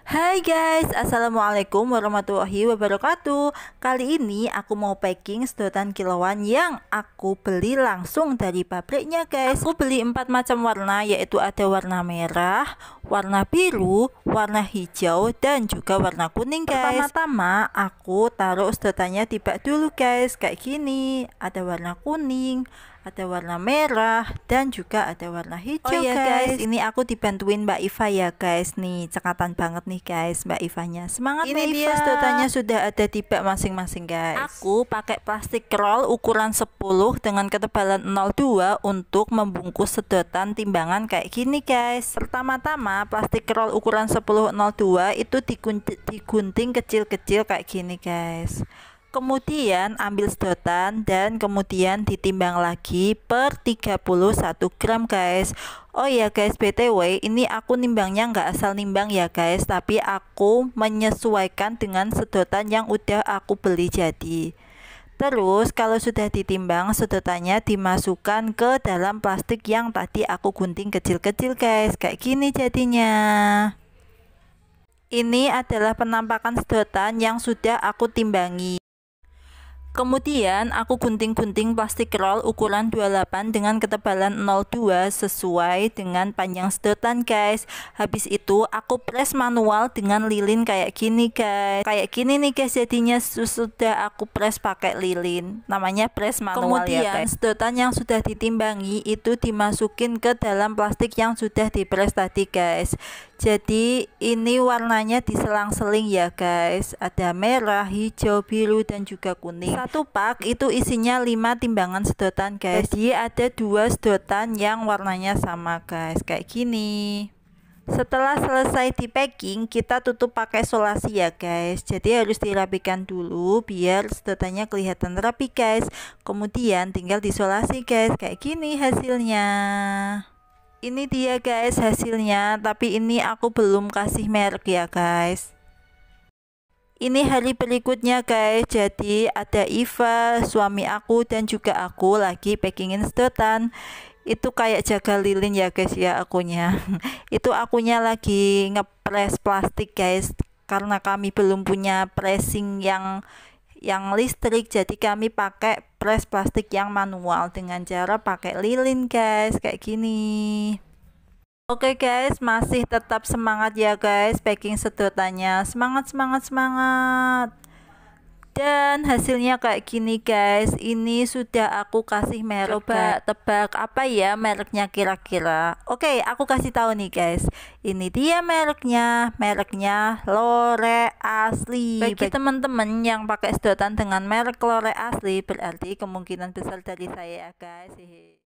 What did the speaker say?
Hai guys, Assalamualaikum warahmatullahi wabarakatuh Kali ini aku mau packing sedotan kiloan yang aku beli langsung dari pabriknya guys Aku beli empat macam warna yaitu ada warna merah, warna biru, warna hijau, dan juga warna kuning guys Pertama-tama aku taruh sedotannya di bak dulu guys, kayak gini Ada warna kuning, ada warna merah dan juga ada warna hijau oh, ya guys. guys ini aku dibantuin Mbak Iva ya guys nih cekatan banget nih guys Mbak Ivanya semangat ini Mbak Iva. dia sedotannya sudah ada di bak masing-masing guys aku pakai plastik roll ukuran 10 dengan ketebalan 02 untuk membungkus sedotan timbangan kayak gini guys pertama-tama plastik roll ukuran 1002 itu digunting kecil-kecil kayak gini guys Kemudian ambil sedotan dan kemudian ditimbang lagi per 31 gram guys Oh ya guys BTW ini aku nimbangnya nggak asal nimbang ya guys Tapi aku menyesuaikan dengan sedotan yang udah aku beli jadi Terus kalau sudah ditimbang sedotannya dimasukkan ke dalam plastik yang tadi aku gunting kecil-kecil guys Kayak gini jadinya ini adalah penampakan sedotan yang sudah aku timbangi. Kemudian aku gunting-gunting plastik roll ukuran 28 dengan ketebalan 02 sesuai dengan panjang sedotan guys Habis itu aku press manual dengan lilin kayak gini guys Kayak gini nih guys jadinya sudah aku press pakai lilin Namanya press manual Kemudian, ya guys sedotan yang sudah ditimbangi itu dimasukin ke dalam plastik yang sudah di tadi guys jadi ini warnanya diselang-seling ya guys ada merah hijau biru dan juga kuning satu pak itu isinya 5 timbangan sedotan guys jadi ada dua sedotan yang warnanya sama guys kayak gini setelah selesai di packing, kita tutup pakai solasi ya guys. Jadi harus dirapikan dulu biar sedotannya kelihatan rapi guys. Kemudian tinggal disolasi guys. Kayak gini hasilnya ini dia guys hasilnya tapi ini aku belum kasih merek ya guys ini hari berikutnya guys jadi ada Iva suami aku dan juga aku lagi packingin sedotan itu kayak jaga lilin ya guys ya akunya itu akunya lagi ngepres plastik guys karena kami belum punya pressing yang yang listrik jadi kami pakai press plastik yang manual dengan cara pakai lilin guys kayak gini Oke guys, masih tetap semangat ya guys packing sedotannya. Semangat, semangat, semangat dan hasilnya kayak gini guys ini sudah aku kasih merek coba tebak apa ya mereknya kira-kira oke aku kasih tahu nih guys ini dia mereknya mereknya Lore asli bagi, bagi teman-teman yang pakai sedotan dengan merek Lore asli berarti kemungkinan besar dari saya guys